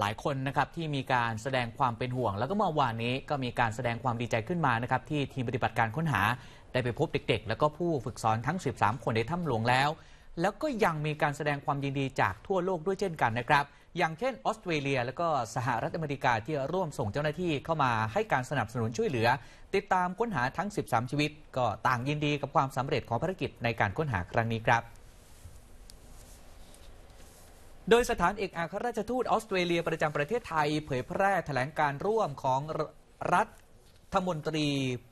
หลายคนนะครับที่มีการแสดงความเป็นห่วง แล้วก็เมื่อวานนี้ก็มีการแสดงความดีใจขึ้นมานะครับ ที่ทีมปฏิบัติการค้นหาได้ไปพบเด็กๆ แล้วก็ผู้ฝึกสอนทั้ง 13 คนในถ้ำหลวงแล้ว แล้วก็ยังมีการแสดงความยินดีจากทั่วโลกด้วยเช่นกันนะครับ อย่างเช่นออสเตรเลียแล้วก็สหรัฐอเมริกาที่ร่วมส่งเจ้าหน้าที่เข้ามาให้การสนับสนุนช่วยเหลือ ติดตามค้นหาทั้ง 13 ชีวิต ก็ต่างยินดีกับความสำเร็จของภารกิจในการค้นหาครั้งนี้ครับโดยสถานเอกอัครราชทูตออสเตรเลียประจำประเทศไทย เผยแพร่แถลงการร่วมของรัฐมนตรี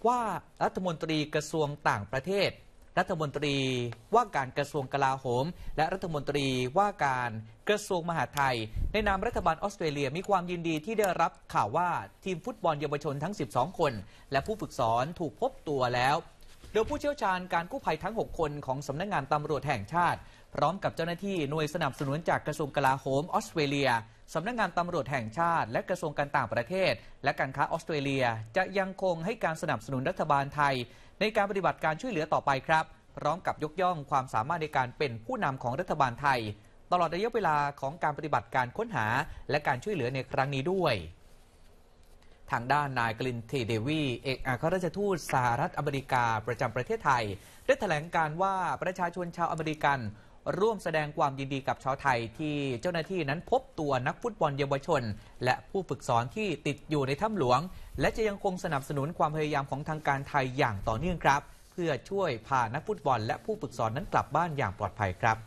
ว่ารัฐมนตรีกระทรวงต่างประเทศรัฐมนตรีว่าการกระทรวงกลาโหม และรัฐมนตรีว่าการกระทรวงมหาดไทย ในนามรัฐบาลออสเตรเลียมีความยินดีที่ได้รับข่าวว่า ทีมฟุตบอลเยาวชนทั้ง 12 คนและผู้ฝึกสอนถูกพบตัวแล้ว โดยผู้เชี่ยวชาญการกู้ภัยทั้ง 6 คนของสำนักงงานตำรวจแห่งชาติพร้อมกับเจ้าหน้าที่หน่วยสนับสนุนจากกระทรวงกลาโหมออสเตรเลียสำนักงงานตำรวจแห่งชาติและกระทรวงการต่างประเทศ และการค้าออสเตรเลียจะยังคงให้การสนับสนุนรัฐบาลไทย ในการปฏิบัติการช่วยเหลือต่อไปครับพร้อมกับยกย่องความสามารถในการเป็นผู้นำของรัฐบาลไทย ตลอดระยะเวลาของการปฏิบัติการค้นหาและการช่วยเหลือในครั้งนี้ด้วย ทางด้านนายกลินทีเดวี เอกอัครราชทูตสหรัฐอเมริกา ประจำประเทศไทยได้แถลงการว่าประชาชนชาวอเมริกันร่วมแสดงความยินดีกับชาวไทยที่เจ้าหน้าที่นั้นพบตัวนักฟุตบอลเยาวชน และผู้ฝึกสอนที่ติดอยู่ในถ้ำหลวง และจะยังคงสนับสนุนความพยายามของทางการไทยอย่างต่อเนื่องครับ เพื่อช่วยพานักฟุตบอลและผู้ฝึกสอนนั้นกลับบ้านอย่างปลอดภัยครับ